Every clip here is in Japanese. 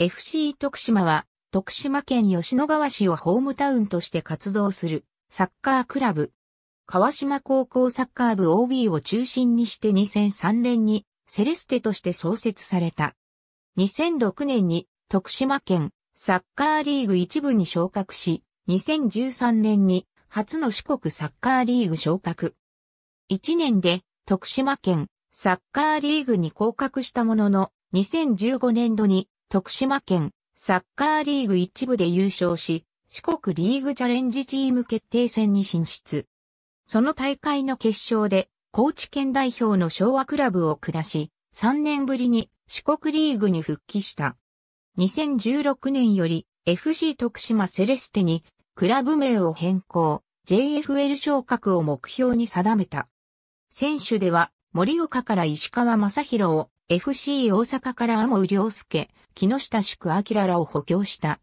FC 徳島は、徳島県吉野川市をホームタウンとして活動するサッカークラブ。川島高校サッカー部 OB を中心にして2003年にセレステとして創設された。2006年に徳島県サッカーリーグ一部に昇格し、2013年に初の四国サッカーリーグ昇格。1年で徳島県サッカーリーグに降格したものの、2015年度に徳島県サッカーリーグ一部で優勝し、四国リーグチャレンジチーム決定戦に進出。その大会の決勝で、高知県代表の昭和クラブを下し、3年ぶりに四国リーグに復帰した。2016年より FC 徳島セレステにクラブ名を変更、JFL 昇格を目標に定めた。選手では森岡から石川正宏を、FC 大阪から天羽良介、木下宿明らを補強した。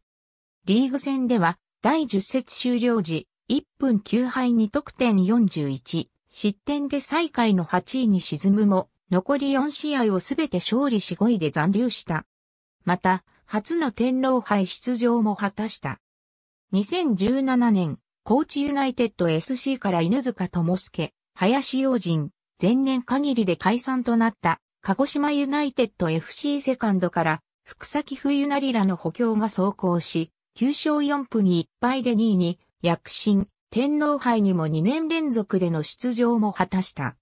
リーグ戦では、第10節終了時、1分9敗2得点41、失点で最下位の8位に沈むも、残り4試合をすべて勝利し5位で残留した。また、初の天皇杯出場も果たした。2017年、高知ユナイテッド SC から犬塚智介、林洋人、前年限りで解散となった、鹿児島ユナイテッド FC セカンドから福崎冬成らの補強が走行し、9勝4分に1敗で2位に躍進、天皇杯にも2年連続での出場も果たした。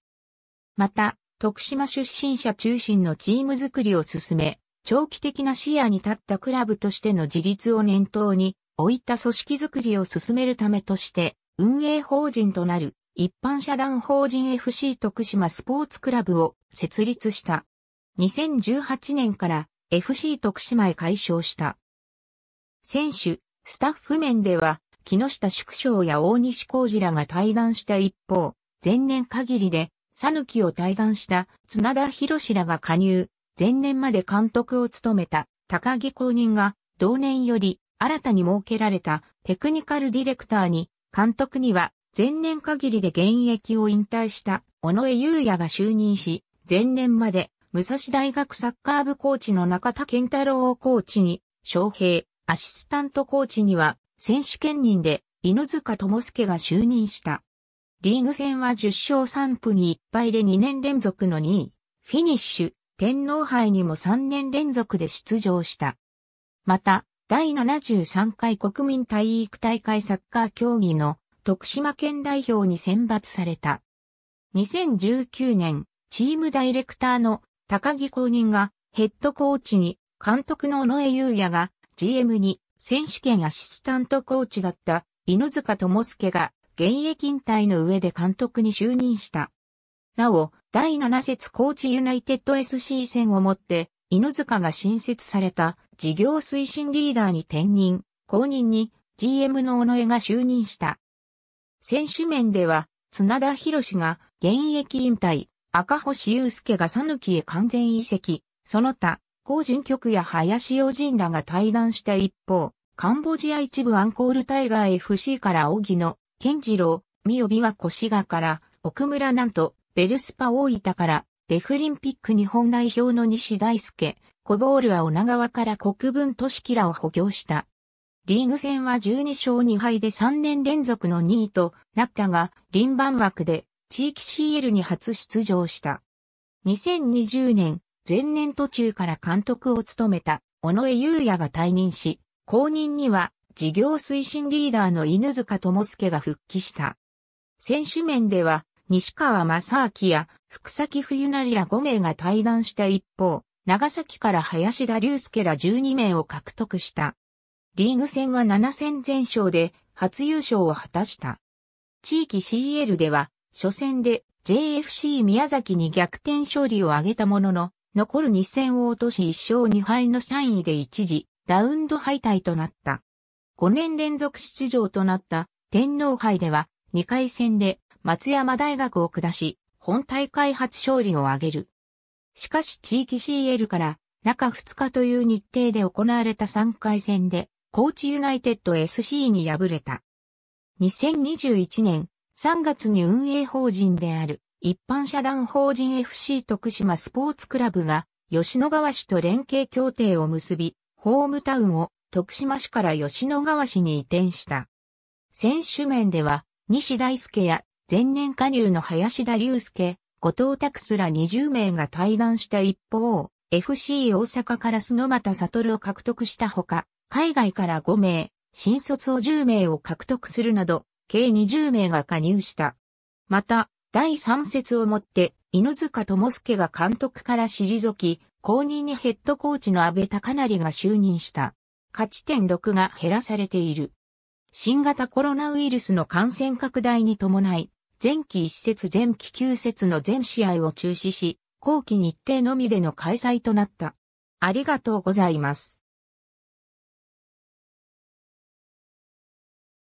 また、徳島出身者中心のチーム作りを進め、長期的な視野に立ったクラブとしての自立を念頭に置いた組織作りを進めるためとして、運営法人となる一般社団法人 FC 徳島スポーツクラブを設立した。2018年から FC 徳島へ解消した。選手、スタッフ面では、木下縮小や大西浩二らが対談した一方、前年限りで、さぬきを対談した綱田博士らが加入、前年まで監督を務めた高木公認が、同年より新たに設けられたテクニカルディレクターに、監督には前年限りで現役を引退した小野江優也が就任し、前年まで武蔵大学サッカー部コーチの中田健太郎をコーチに、昌平、アシスタントコーチには、選手兼任で、犬塚智介が就任した。リーグ戦は10勝3分に1敗で2年連続の2位、フィニッシュ、天皇杯にも3年連続で出場した。また、第73回国民体育大会サッカー競技の徳島県代表に選抜された。2019年、チームダイレクターの高木公認がヘッドコーチに、監督の野江優也が GM に選手権アシスタントコーチだった犬塚智介が現役引退の上で監督に就任した。なお、第7節コーチユナイテッド SC 戦をもって、犬塚が新設された事業推進リーダーに転任、公認に GM の尾上が就任した。選手面では、綱田博が現役引退、赤星祐介が讃岐へ完全移籍、その他、高順局や林洋人らが対談した一方、カンボジア一部アンコールタイガー FC から小木野、健次郎、三尾は越賀から、奥村なんと、ベルスパ大分から、デフリンピック日本代表の西大輔、コボールは女川から国分都市キラを補強した。リーグ戦は12勝2敗で3年連続の2位となったが、臨番枠で地域 CL に初出場した。2020年、前年途中から監督を務めた、尾上優也が退任し、後任には、事業推進リーダーの犬塚智介が復帰した。選手面では、西川正明や福崎冬成ら5名が退団した一方、長崎から林田隆介ら12名を獲得した。リーグ戦は7戦全勝で初優勝を果たした。地域 CL では初戦で JFC 宮崎に逆転勝利を挙げたものの、残る2戦を落とし1勝2敗の3位で一時、ラウンド敗退となった。5年連続出場となった天皇杯では、2回戦で松山大学を下し、本大会初勝利を挙げる。しかし地域 CL から中2日という日程で行われた3回戦で、高知ユナイテッド SC に敗れた。2021年3月に運営法人である一般社団法人 FC 徳島スポーツクラブが吉野川市と連携協定を結び、ホームタウンを徳島市から吉野川市に移転した。選手面では、西大輔や前年加入の林田隆介、後藤拓すら20名が対談した一方、FC 大阪から角又悟を獲得したほか、海外から5名、新卒を10名を獲得するなど、計20名が加入した。また、第3節をもって、犬塚智介が監督から退き、後任にヘッドコーチの安倍隆成が就任した。勝ち点6が減らされている。新型コロナウイルスの感染拡大に伴い、前期1節前期9節の全試合を中止し、後期日程のみでの開催となった。ありがとうございます。